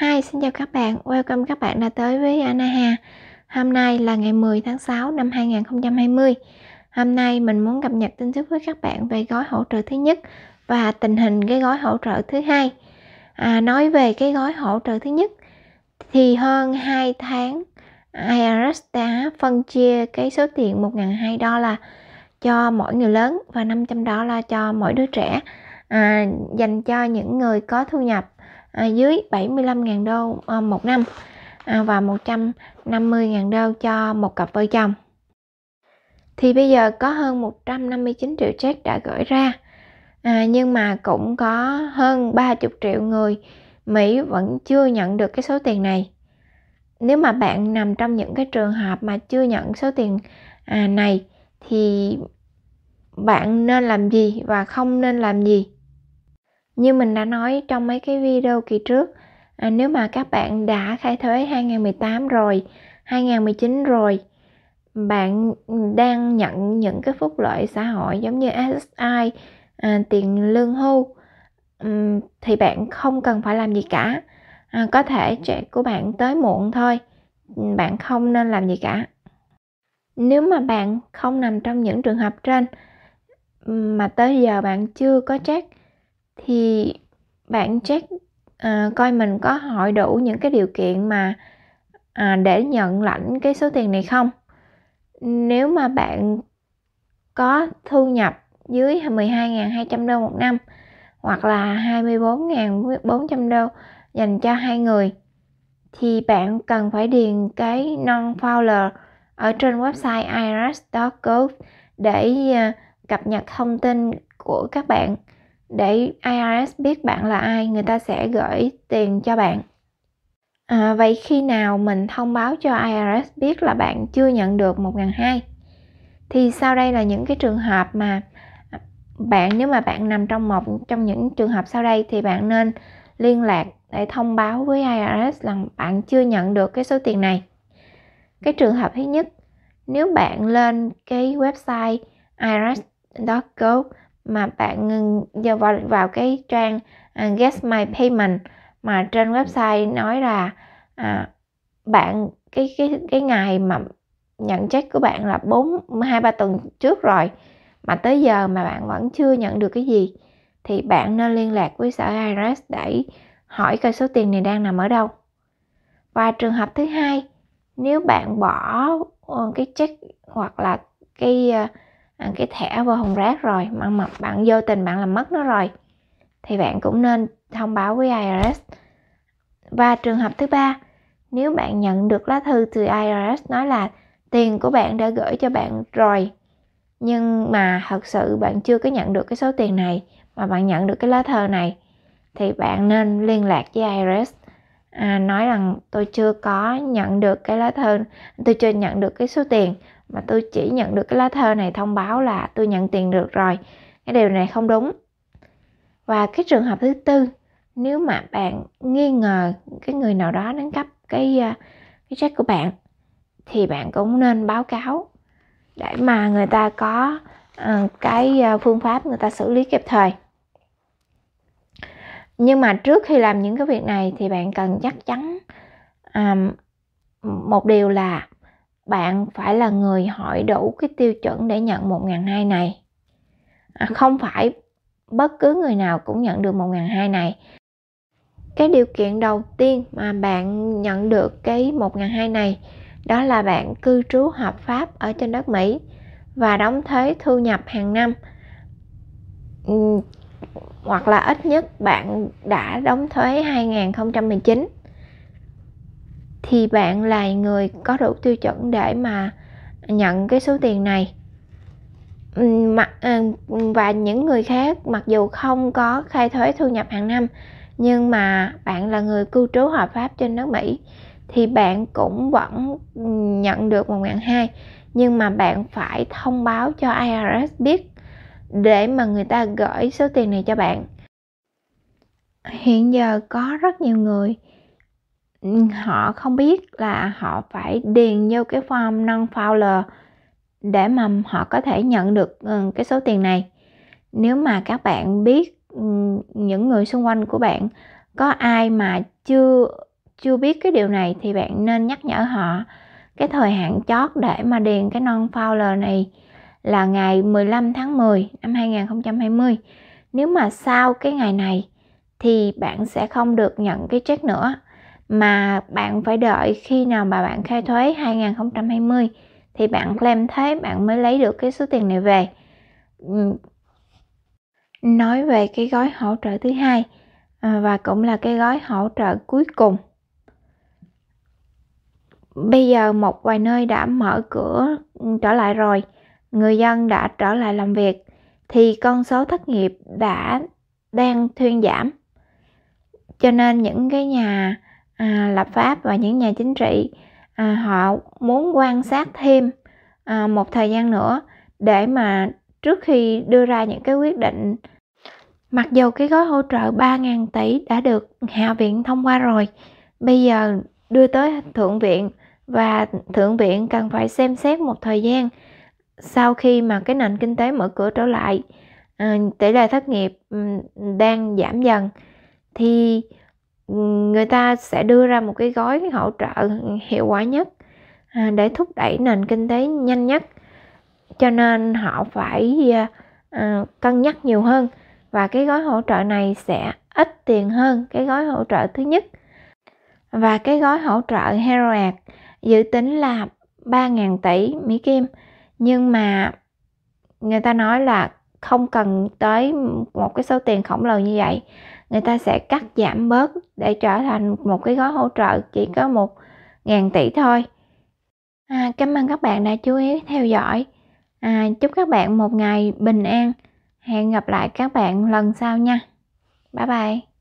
Hi, xin chào các bạn. Welcome các bạn đã tới với Anna Hà. Hôm nay là ngày 10 tháng 6 năm 2020. Hôm nay mình muốn cập nhật tin tức với các bạn về gói hỗ trợ thứ nhất và tình hình cái gói hỗ trợ thứ hai. À, nói về cái gói hỗ trợ thứ nhất thì hơn 2 tháng IRS đã phân chia cái số tiền 1.200 đô là cho mỗi người lớn và 500 đô là cho mỗi đứa trẻ à, dành cho những người có thu nhập à, dưới 75.000 đô à, một năm à, và 150.000 đô cho một cặp vợ chồng. Thì bây giờ có hơn 159 triệu check đã gửi ra à, nhưng mà cũng có hơn 30 triệu người Mỹ vẫn chưa nhận được cái số tiền này. Nếu mà bạn nằm trong những cái trường hợp mà chưa nhận số tiền à, này thì bạn nên làm gì và không nên làm gì như mình đã nói trong mấy cái video kỳ trước, à, nếu mà các bạn đã khai thuế 2018 rồi, 2019 rồi, bạn đang nhận những cái phúc lợi xã hội giống như SSI, à, tiền lương hưu um, thì bạn không cần phải làm gì cả. À, có thể check của bạn tới muộn thôi, bạn không nên làm gì cả. Nếu mà bạn không nằm trong những trường hợp trên mà tới giờ bạn chưa có check thì bạn check à, coi mình có hội đủ những cái điều kiện mà à, để nhận lãnh cái số tiền này không nếu mà bạn có thu nhập dưới 12.200 đô một năm hoặc là 24.400 đô dành cho hai người thì bạn cần phải điền cái non-founder ở trên website irs.gov để à, cập nhật thông tin của các bạn để IRS biết bạn là ai người ta sẽ gửi tiền cho bạn à, vậy khi nào mình thông báo cho IRS biết là bạn chưa nhận được 1.200 thì sau đây là những cái trường hợp mà bạn nếu mà bạn nằm trong một trong những trường hợp sau đây thì bạn nên liên lạc để thông báo với IRS rằng bạn chưa nhận được cái số tiền này. Cái trường hợp thứ nhất, nếu bạn lên cái website irs.gov mà bạn ngừng giờ vào vào cái trang uh, get my payment mà trên website nói là à, bạn cái cái cái ngày mà nhận check của bạn là bốn hai ba tuần trước rồi mà tới giờ mà bạn vẫn chưa nhận được cái gì thì bạn nên liên lạc với sở IRS để hỏi coi số tiền này đang nằm ở đâu. Và trường hợp thứ hai, nếu bạn bỏ ờ, cái check hoặc là cái ờ, cái thẻ vào hồng rác rồi mà, mà bạn vô tình bạn làm mất nó rồi thì bạn cũng nên thông báo với IRS và trường hợp thứ ba nếu bạn nhận được lá thư từ IRS nói là tiền của bạn đã gửi cho bạn rồi nhưng mà thật sự bạn chưa có nhận được cái số tiền này mà bạn nhận được cái lá thư này thì bạn nên liên lạc với IRS à, nói rằng tôi chưa có nhận được cái lá thư tôi chưa nhận được cái số tiền mà tôi chỉ nhận được cái lá thơ này thông báo là tôi nhận tiền được rồi cái điều này không đúng và cái trường hợp thứ tư nếu mà bạn nghi ngờ cái người nào đó đánh cắp cái ờ, cái check của bạn thì bạn cũng nên báo cáo để mà người ta có ờ, cái ờ, phương pháp người ta xử lý kịp thời nhưng mà trước khi làm những cái việc này thì bạn cần chắc chắn um, một điều là bạn phải là người hỏi đủ cái tiêu chuẩn để nhận 1.200 này. À, ừ. không phải bất cứ người nào cũng nhận được 1.200 này. Cái điều kiện đầu tiên mà bạn nhận được cái 1.200 này đó là bạn cư trú hợp pháp ở trên đất Mỹ và đóng thuế thu nhập hàng năm. Ừ, hoặc là ít nhất bạn đã đóng thuế 2019 thì bạn là người có đủ tiêu chuẩn để mà nhận cái số tiền này mặc à, và những người khác mặc dù không có khai thuế thu nhập hàng năm nhưng mà bạn là người cư trú hợp pháp trên nước Mỹ thì bạn cũng vẫn nhận được 1.200 nhưng mà bạn phải thông báo cho IRS biết để mà người ta gửi số tiền này cho bạn. Hiện giờ có rất nhiều người họ không biết là họ phải điền vô cái form non fouler để mà họ có thể nhận được ừ, cái số tiền này nếu mà các bạn biết ừ, những người xung quanh của bạn có ai mà chưa chưa biết cái điều này thì bạn nên nhắc nhở họ cái thời hạn chót để mà điền cái non fouler này là ngày 15 tháng 10 năm 2020. Nếu mà sau cái ngày này thì bạn sẽ không được nhận cái check nữa mà bạn phải đợi khi nào mà bạn khai thuế 2020 thì bạn claim thuế bạn mới lấy được cái số tiền này về nói về cái gói hỗ trợ thứ hai à, và cũng là cái gói hỗ trợ cuối cùng bây giờ một vài nơi đã mở cửa trở lại rồi người dân đã trở lại làm việc thì con số thất nghiệp đã đang thuyên giảm cho nên những cái nhà à, lập pháp và những nhà chính trị à, họ muốn quan sát thêm à, một thời gian nữa để mà trước khi đưa ra những cái quyết định mặc dù cái gói hỗ trợ 3.000 tỷ đã được hạ viện thông qua rồi bây giờ đưa tới thượng viện và thượng viện cần phải xem xét một thời gian sau khi mà cái nền kinh tế mở cửa trở lại à, tỷ lệ thất nghiệp đang giảm dần thì người ta sẽ đưa ra một cái gói hỗ trợ hiệu quả nhất à, để thúc đẩy nền kinh tế nhanh nhất cho nên họ phải à, à, cân nhắc nhiều hơn và cái gói hỗ trợ này sẽ ít tiền hơn cái gói hỗ trợ thứ nhất và cái gói hỗ trợ Heroic dự tính là 3.000 tỷ Mỹ Kim nhưng mà người ta nói là không cần tới một cái số tiền khổng lồ như vậy người ta sẽ cắt giảm bớt để trở thành một cái gói hỗ trợ chỉ có một ngàn tỷ thôi à, cảm ơn các bạn đã chú ý theo dõi à, chúc các bạn một ngày bình an hẹn gặp lại các bạn lần sau nha bye bye